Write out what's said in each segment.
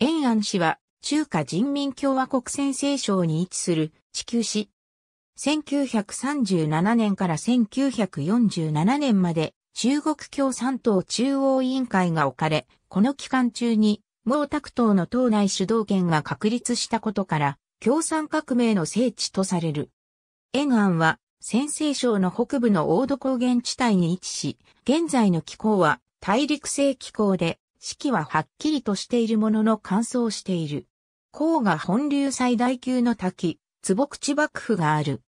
延安市は中華人民共和国陝西省に位置する地球市。1937年から1947年まで中国共産党中央委員会が置かれ、この期間中に毛沢東の党内主導権が確立したことから、共産革命の聖地とされる。延安は、陝西省の北部の大土高原地帯に位置し、現在の気候は大陸性気候で、四季ははっきりとしているものの乾燥している。黄河本流最大級の滝、坪口幕府がある。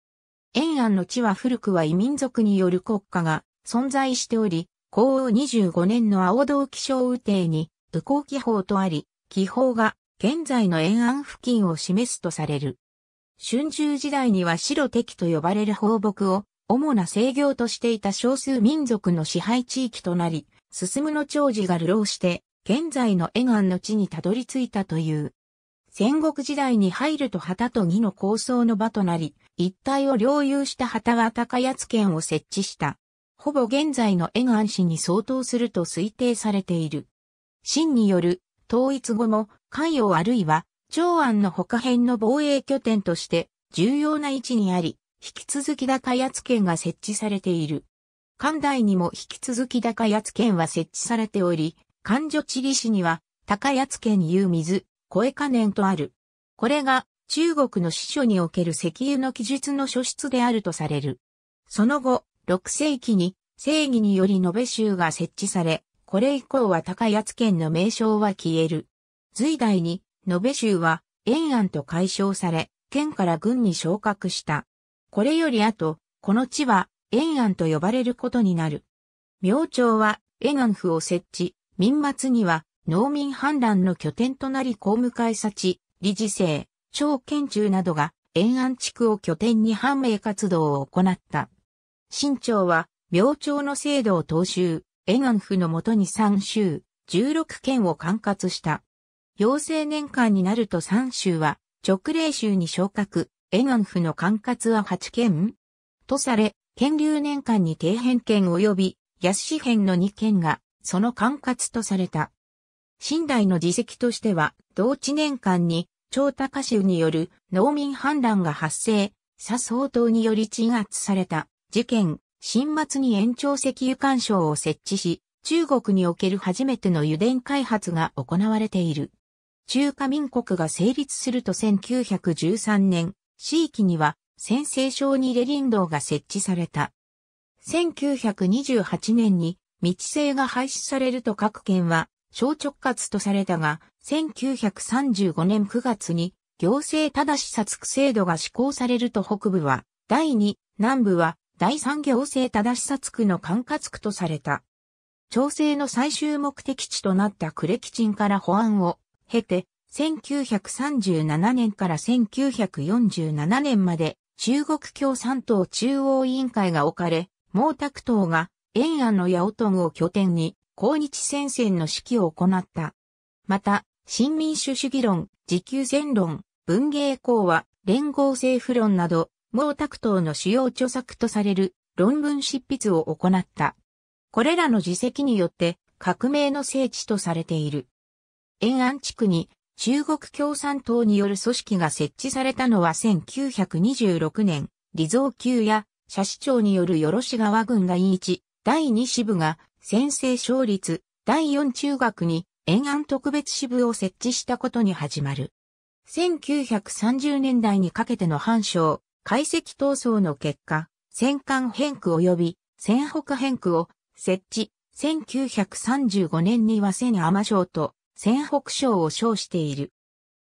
延安の地は古くは異民族による国家が存在しており、皇王25年の青道気象雨帝に、右光気法とあり、気法が現在の延安付近を示すとされる。春秋時代には白敵と呼ばれる放牧を主な制御としていた少数民族の支配地域となり、進の長寿が流浪して、現在の江岸の地にたどり着いたという。戦国時代に入ると旗と義の構想の場となり、一帯を領有した旗は高安県を設置した。ほぼ現在の江岸市に相当すると推定されている。秦による統一後も関与あるいは長安の他辺の防衛拠点として重要な位置にあり、引き続き高安県が設置されている。関大にも引き続き高安県は設置されており、関所地理市には高安県有水、声可燃とある。これが中国の司書における石油の記述の書出であるとされる。その後、6世紀に正義により延べ州が設置され、これ以降は高安県の名称は消える。隋代に延べ州は延安と解消され、県から軍に昇格した。これより後、この地は延安と呼ばれることになる。明朝は延安府を設置、民末には農民反乱の拠点となり公務会察理事制、長県中などが延安地区を拠点に反命活動を行った。清朝は明朝の制度を踏襲、延安府のもとに3州、16県を管轄した。陽成年間になると3州は直令州に昇格、延安府の管轄は8県とされ、県流年間に底辺県及び安市辺の2県がその管轄とされた。新代の自責としては、同地年間に、長高州による農民反乱が発生、佐総統により鎮圧された事件、新末に延長石油干渉を設置し、中国における初めての油田開発が行われている。中華民国が成立すると1913年、地域には先制省にレリン道が設置された。1928年に道制が廃止されると各県は省直轄とされたが、1935年9月に行政正し査区制度が施行されると北部は、第2、南部は第3行政正し査区の管轄区とされた。調整の最終目的地となったクレキチンから保安を経て、1937年から1947年まで中国共産党中央委員会が置かれ、毛沢東が延安の八ト女を拠点に抗日戦線の指揮を行った。また、新民主主義論、自給戦論、文芸講話、連合政府論など、毛沢東の主要著作とされる論文執筆を行った。これらの自責によって革命の聖地とされている。延安地区に中国共産党による組織が設置されたのは1926年、李蔵級や社市長によるよろし川軍が1、第2支部が先制勝率、第4中学に延安特別支部を設置したことに始まる。1930年代にかけての反省、解析闘争の結果、戦艦変区及び戦北変区を設置。1935年には戦天将と仙北省を称している。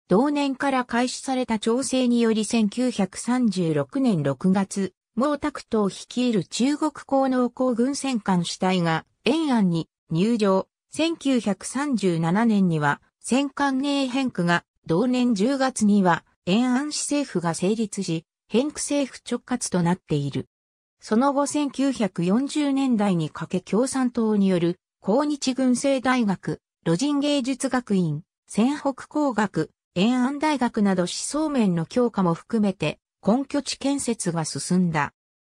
同年から開始された調整により1936年6月、毛沢東率いる中国工農工軍戦艦主体が延安に入場。1937年には戦艦名変区が同年10月には延安市政府が成立し、変区政府直轄となっている。その後1940年代にかけ共産党による高日軍政大学路人芸術学院、仙北工学、延安大学など思想面の強化も含めて根拠地建設が進んだ。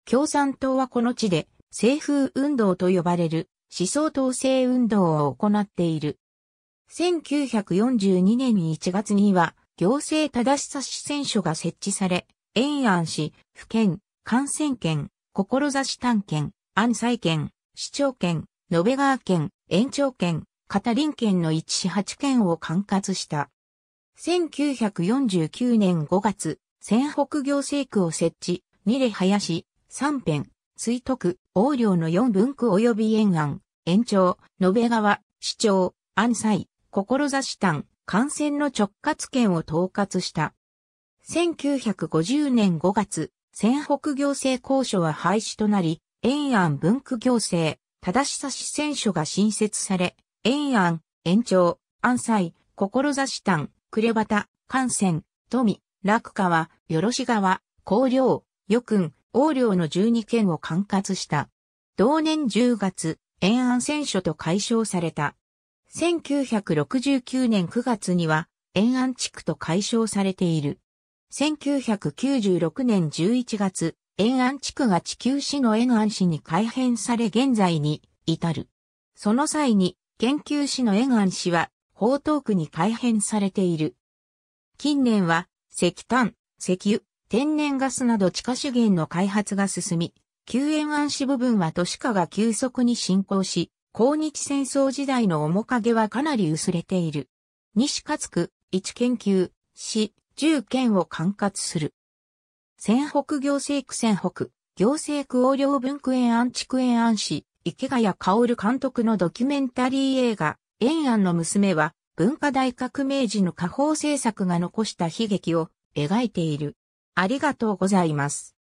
共産党はこの地で政風運動と呼ばれる思想統制運動を行っている。1942年1月には行政正しさ支線書が設置され、延安市、府県、感染県、志探県、安西県、市長県、延川県、延長県、片ン県の1市8県を管轄した。1949年5月、仙北行政区を設置、二礼林、三辺、水徳区、横領の4分区及び沿岸、延長、延べ川、市長、安西、志丹、幹線の直轄県を統括した。1950年5月、仙北行政公所は廃止となり、延安分区行政、正差市選所が新設され、延安、延長、安西、志丹、呉端、関線、富、楽川、し川、高陵、余君、王陵の12県を管轄した。同年10月、延安戦書と解消された。1969年9月には、延安地区と解消されている。1996年11月、延安地区が地球市の延安市に改変され現在に至る。その際に研究士のガ岸氏は、宝東区に改編されている。近年は、石炭、石油、天然ガスなど地下資源の開発が進み、救援安市部分は都市化が急速に進行し、抗日戦争時代の面影はかなり薄れている。西勝区、一研究、市、十県を管轄する。仙北行政区仙北、行政区横領分区延安地区延安市、池谷薫監督のドキュメンタリー映画、延安の娘は、文化大革命時の下方政策が残した悲劇を描いている。ありがとうございます。